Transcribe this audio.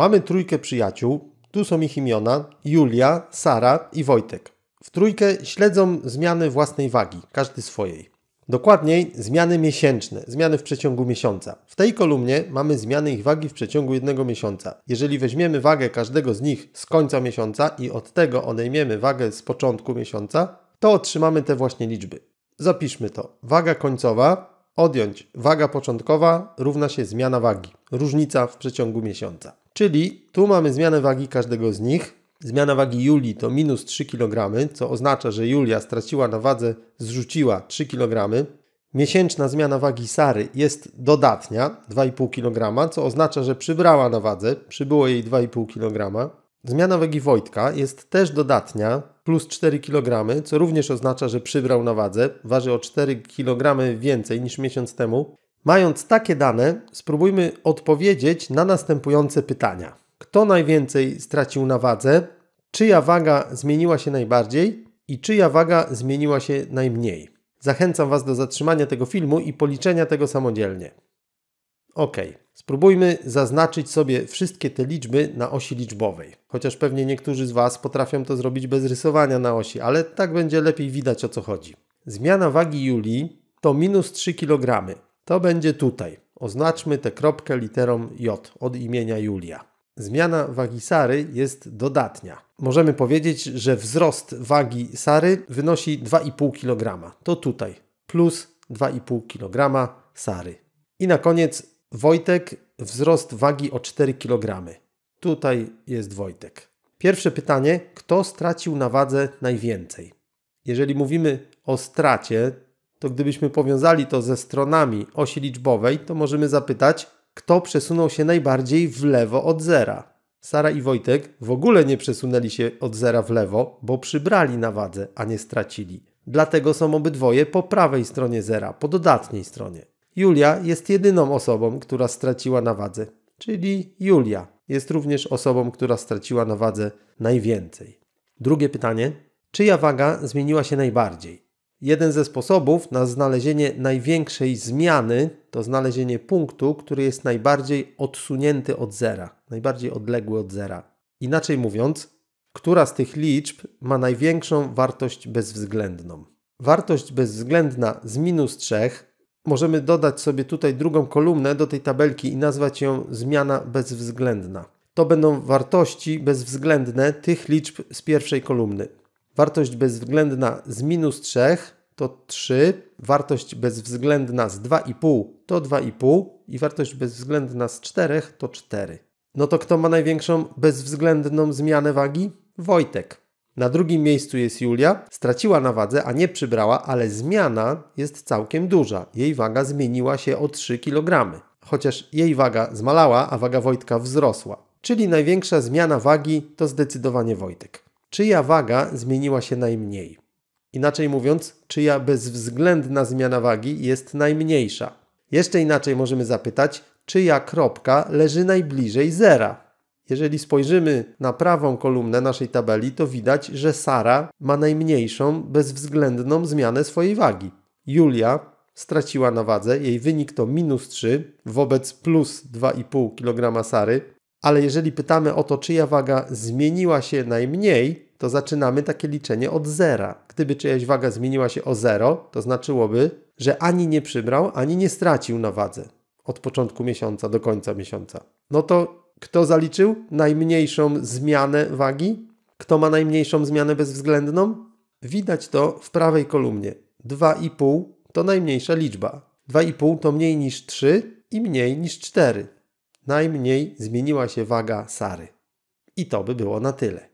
Mamy trójkę przyjaciół, tu są ich imiona, Julia, Sara i Wojtek. W trójkę śledzą zmiany własnej wagi, każdy swojej. Dokładniej zmiany miesięczne, zmiany w przeciągu miesiąca. W tej kolumnie mamy zmiany ich wagi w przeciągu jednego miesiąca. Jeżeli weźmiemy wagę każdego z nich z końca miesiąca i od tego odejmiemy wagę z początku miesiąca, to otrzymamy te właśnie liczby. Zapiszmy to. Waga końcowa odjąć waga początkowa równa się zmiana wagi, różnica w przeciągu miesiąca. Czyli tu mamy zmianę wagi każdego z nich. Zmiana wagi Julii to minus 3 kg, co oznacza, że Julia straciła na wadze, zrzuciła 3 kg. Miesięczna zmiana wagi Sary jest dodatnia 2,5 kg, co oznacza, że przybrała na wadze, przybyło jej 2,5 kg. Zmiana wagi Wojtka jest też dodatnia, plus 4 kg, co również oznacza, że przybrał na wadze, waży o 4 kg więcej niż miesiąc temu. Mając takie dane, spróbujmy odpowiedzieć na następujące pytania. Kto najwięcej stracił na wadze? Czyja waga zmieniła się najbardziej? I czyja waga zmieniła się najmniej? Zachęcam Was do zatrzymania tego filmu i policzenia tego samodzielnie. OK. Spróbujmy zaznaczyć sobie wszystkie te liczby na osi liczbowej. Chociaż pewnie niektórzy z Was potrafią to zrobić bez rysowania na osi, ale tak będzie lepiej widać o co chodzi. Zmiana wagi Julii to minus 3 kg, to będzie tutaj. Oznaczmy tę kropkę literą J od imienia Julia. Zmiana wagi Sary jest dodatnia. Możemy powiedzieć, że wzrost wagi Sary wynosi 2,5 kg. To tutaj. Plus 2,5 kg Sary. I na koniec Wojtek wzrost wagi o 4 kg. Tutaj jest Wojtek. Pierwsze pytanie, kto stracił na wadze najwięcej? Jeżeli mówimy o stracie, to gdybyśmy powiązali to ze stronami osi liczbowej, to możemy zapytać, kto przesunął się najbardziej w lewo od zera. Sara i Wojtek w ogóle nie przesunęli się od zera w lewo, bo przybrali na wadze, a nie stracili. Dlatego są obydwoje po prawej stronie zera, po dodatniej stronie. Julia jest jedyną osobą, która straciła na wadze, czyli Julia jest również osobą, która straciła na wadze najwięcej. Drugie pytanie: czyja waga zmieniła się najbardziej? Jeden ze sposobów na znalezienie największej zmiany to znalezienie punktu, który jest najbardziej odsunięty od zera, najbardziej odległy od zera. Inaczej mówiąc, która z tych liczb ma największą wartość bezwzględną? Wartość bezwzględna z minus 3 możemy dodać sobie tutaj drugą kolumnę do tej tabelki i nazwać ją zmiana bezwzględna. To będą wartości bezwzględne tych liczb z pierwszej kolumny wartość bezwzględna z minus 3 to 3, wartość bezwzględna z 2,5 to 2,5 i wartość bezwzględna z 4 to 4. No to kto ma największą bezwzględną zmianę wagi? Wojtek. Na drugim miejscu jest Julia. Straciła na wadze, a nie przybrała, ale zmiana jest całkiem duża. Jej waga zmieniła się o 3 kg, chociaż jej waga zmalała, a waga Wojtka wzrosła. Czyli największa zmiana wagi to zdecydowanie Wojtek czyja waga zmieniła się najmniej. Inaczej mówiąc, czyja bezwzględna zmiana wagi jest najmniejsza. Jeszcze inaczej możemy zapytać, czyja kropka leży najbliżej zera. Jeżeli spojrzymy na prawą kolumnę naszej tabeli, to widać, że Sara ma najmniejszą bezwzględną zmianę swojej wagi. Julia straciła na wadze, jej wynik to minus 3 wobec plus 2,5 kg Sary, ale jeżeli pytamy o to, czyja waga zmieniła się najmniej, to zaczynamy takie liczenie od zera. Gdyby czyjaś waga zmieniła się o 0, to znaczyłoby, że ani nie przybrał, ani nie stracił na wadze od początku miesiąca do końca miesiąca. No to kto zaliczył najmniejszą zmianę wagi? Kto ma najmniejszą zmianę bezwzględną? Widać to w prawej kolumnie. 2,5 to najmniejsza liczba. 2,5 to mniej niż 3 i mniej niż 4 najmniej zmieniła się waga Sary. I to by było na tyle.